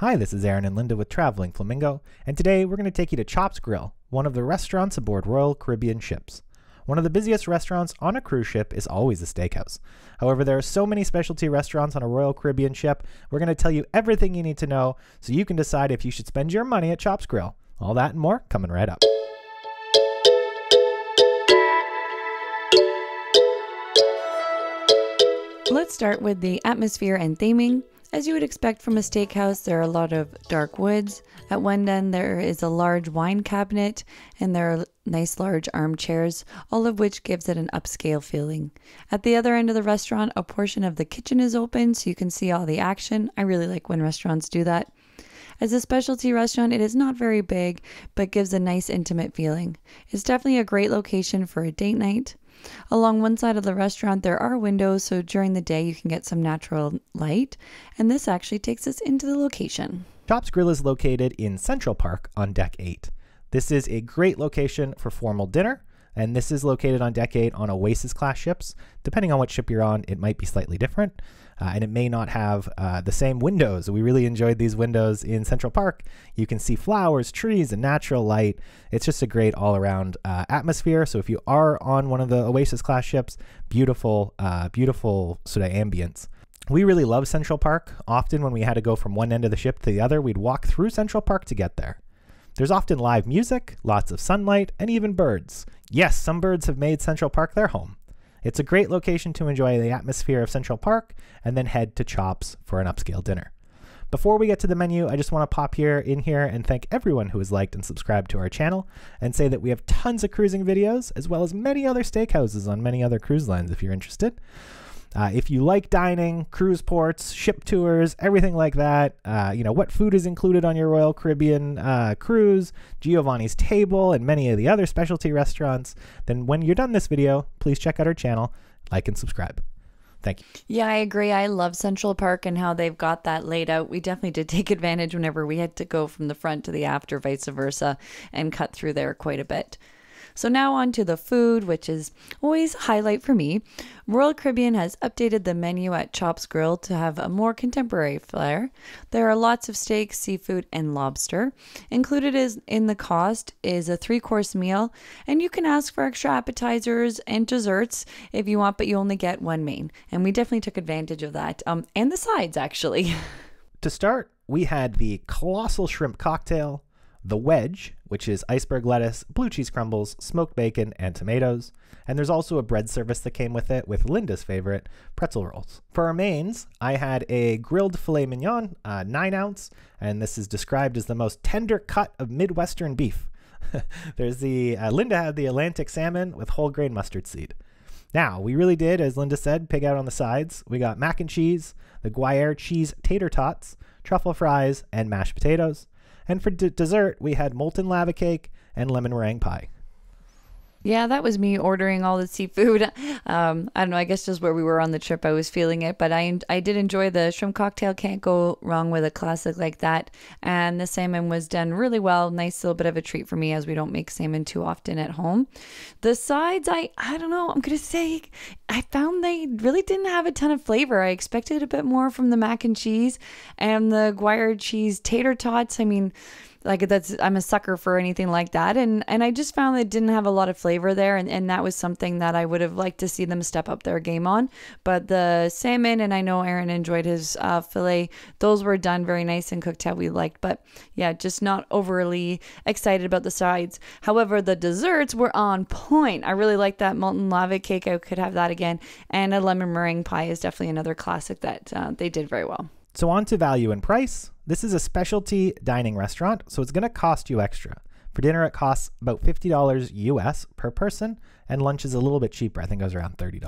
Hi, this is Aaron and Linda with Traveling Flamingo, and today we're going to take you to Chops Grill, one of the restaurants aboard Royal Caribbean ships. One of the busiest restaurants on a cruise ship is always a steakhouse. However, there are so many specialty restaurants on a Royal Caribbean ship, we're going to tell you everything you need to know so you can decide if you should spend your money at Chops Grill. All that and more coming right up. Let's start with the atmosphere and theming. As you would expect from a steakhouse, there are a lot of dark woods. At one end, there is a large wine cabinet, and there are nice large armchairs, all of which gives it an upscale feeling. At the other end of the restaurant, a portion of the kitchen is open so you can see all the action. I really like when restaurants do that. As a specialty restaurant, it is not very big, but gives a nice intimate feeling. It's definitely a great location for a date night. Along one side of the restaurant, there are windows, so during the day you can get some natural light. And this actually takes us into the location. Chops Grill is located in Central Park on Deck 8. This is a great location for formal dinner, and this is located on Deck 8 on Oasis class ships. Depending on what ship you're on, it might be slightly different uh, and it may not have uh, the same windows. We really enjoyed these windows in Central Park. You can see flowers, trees, and natural light. It's just a great all around uh, atmosphere. So if you are on one of the Oasis class ships, beautiful, uh, beautiful sort of ambience. We really love Central Park. Often, when we had to go from one end of the ship to the other, we'd walk through Central Park to get there. There's often live music, lots of sunlight, and even birds. Yes, some birds have made Central Park their home. It's a great location to enjoy the atmosphere of Central Park and then head to Chops for an upscale dinner. Before we get to the menu, I just want to pop here in here and thank everyone who has liked and subscribed to our channel and say that we have tons of cruising videos as well as many other steakhouses on many other cruise lines if you're interested. Uh, if you like dining, cruise ports, ship tours, everything like that, uh, you know, what food is included on your Royal Caribbean uh, cruise, Giovanni's Table, and many of the other specialty restaurants, then when you're done this video, please check out our channel, like and subscribe. Thank you. Yeah, I agree. I love Central Park and how they've got that laid out. We definitely did take advantage whenever we had to go from the front to the after, vice versa, and cut through there quite a bit. So now on to the food, which is always highlight for me. Royal Caribbean has updated the menu at Chops Grill to have a more contemporary flair. There are lots of steak, seafood, and lobster. Included is in the cost is a three-course meal, and you can ask for extra appetizers and desserts if you want, but you only get one main. And we definitely took advantage of that, um, and the sides actually. to start, we had the colossal shrimp cocktail, the wedge, which is iceberg lettuce, blue cheese crumbles, smoked bacon, and tomatoes. And there's also a bread service that came with it, with Linda's favorite, pretzel rolls. For our mains, I had a grilled filet mignon, uh, 9 ounce, and this is described as the most tender cut of Midwestern beef. there's the, uh, Linda had the Atlantic salmon with whole grain mustard seed. Now, we really did, as Linda said, pig out on the sides. We got mac and cheese, the Guayere cheese tater tots, truffle fries, and mashed potatoes. And for d- dessert, we had molten lava cake and lemon meringue pie. Yeah, that was me ordering all the seafood. Um, I don't know. I guess just where we were on the trip, I was feeling it, but I I did enjoy the shrimp cocktail. Can't go wrong with a classic like that. And the salmon was done really well. Nice little bit of a treat for me as we don't make salmon too often at home. The sides, I I don't know. I'm gonna say I found they really didn't have a ton of flavor. I expected a bit more from the mac and cheese and the guire cheese tater tots. I mean like that's I'm a sucker for anything like that and and I just found they didn't have a lot of flavor there and and that was something that I would have liked to see them step up their game on but the salmon and I know Aaron enjoyed his uh, fillet those were done very nice and cooked how we liked but yeah just not overly excited about the sides however the desserts were on point I really like that molten lava cake I could have that again and a lemon meringue pie is definitely another classic that uh, they did very well so on to value and price. This is a specialty dining restaurant, so it's going to cost you extra. For dinner, it costs about $50 US per person, and lunch is a little bit cheaper. I think it was around $30.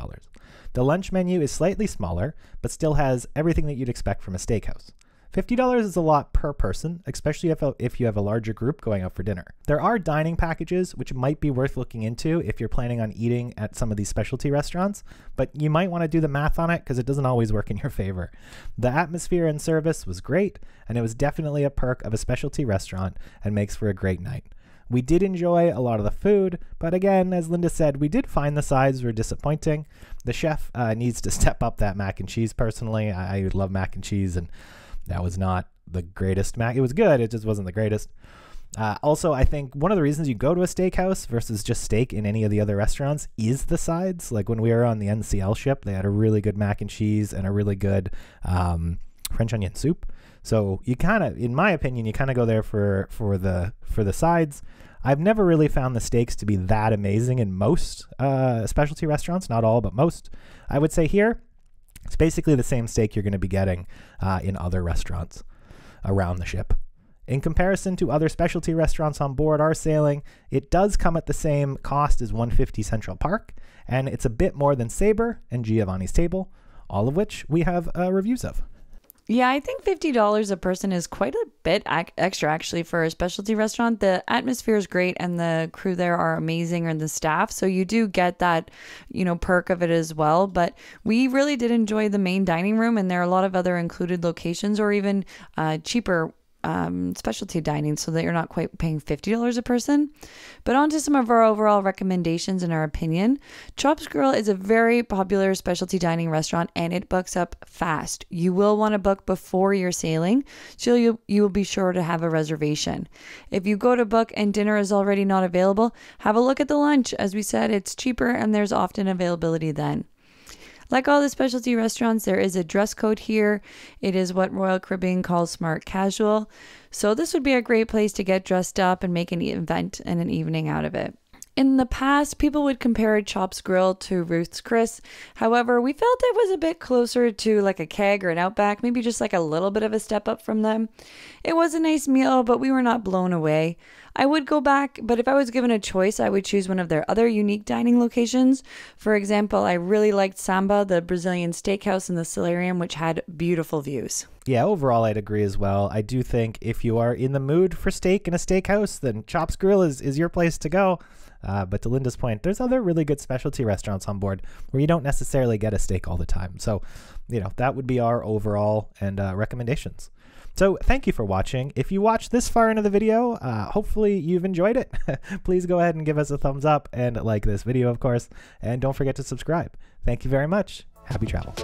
The lunch menu is slightly smaller, but still has everything that you'd expect from a steakhouse. $50 is a lot per person, especially if, if you have a larger group going out for dinner. There are dining packages, which might be worth looking into if you're planning on eating at some of these specialty restaurants, but you might want to do the math on it because it doesn't always work in your favor. The atmosphere and service was great, and it was definitely a perk of a specialty restaurant and makes for a great night. We did enjoy a lot of the food, but again, as Linda said, we did find the sides were disappointing. The chef uh, needs to step up that mac and cheese personally. I, I love mac and cheese and that was not the greatest mac. It was good, it just wasn't the greatest. Uh, also, I think one of the reasons you go to a steakhouse versus just steak in any of the other restaurants is the sides. Like when we were on the NCL ship, they had a really good mac and cheese and a really good um, French onion soup. So you kind of, in my opinion, you kind of go there for for the for the sides. I've never really found the steaks to be that amazing in most uh, specialty restaurants, not all, but most. I would say here it's basically the same steak you're going to be getting uh, in other restaurants around the ship. In comparison to other specialty restaurants on board our sailing, it does come at the same cost as 150 Central Park, and it's a bit more than Sabre and Giovanni's Table, all of which we have uh, reviews of. Yeah, I think $50 a person is quite a bit extra actually for a specialty restaurant. The atmosphere is great and the crew there are amazing and the staff. So you do get that, you know, perk of it as well. But we really did enjoy the main dining room and there are a lot of other included locations or even uh, cheaper um, specialty dining so that you're not quite paying $50 a person. But on to some of our overall recommendations in our opinion. Chops Grill is a very popular specialty dining restaurant and it books up fast. You will want to book before you're sailing, so you, you will be sure to have a reservation. If you go to book and dinner is already not available, have a look at the lunch. As we said, it's cheaper and there's often availability then. Like all the specialty restaurants, there is a dress code here. It is what Royal Caribbean calls smart casual. So this would be a great place to get dressed up and make an event and an evening out of it. In the past, people would compare Chop's Grill to Ruth's Chris. However, we felt it was a bit closer to like a keg or an outback, maybe just like a little bit of a step up from them. It was a nice meal, but we were not blown away. I would go back, but if I was given a choice, I would choose one of their other unique dining locations. For example, I really liked Samba, the Brazilian steakhouse in the Solarium, which had beautiful views. Yeah, overall, I'd agree as well. I do think if you are in the mood for steak in a steakhouse, then Chop's Grill is, is your place to go. Uh, but to Linda's point, there's other really good specialty restaurants on board where you don't necessarily get a steak all the time. So, you know, that would be our overall and uh, recommendations. So thank you for watching. If you watched this far into the video, uh, hopefully you've enjoyed it. Please go ahead and give us a thumbs up and like this video, of course. And don't forget to subscribe. Thank you very much. Happy travel.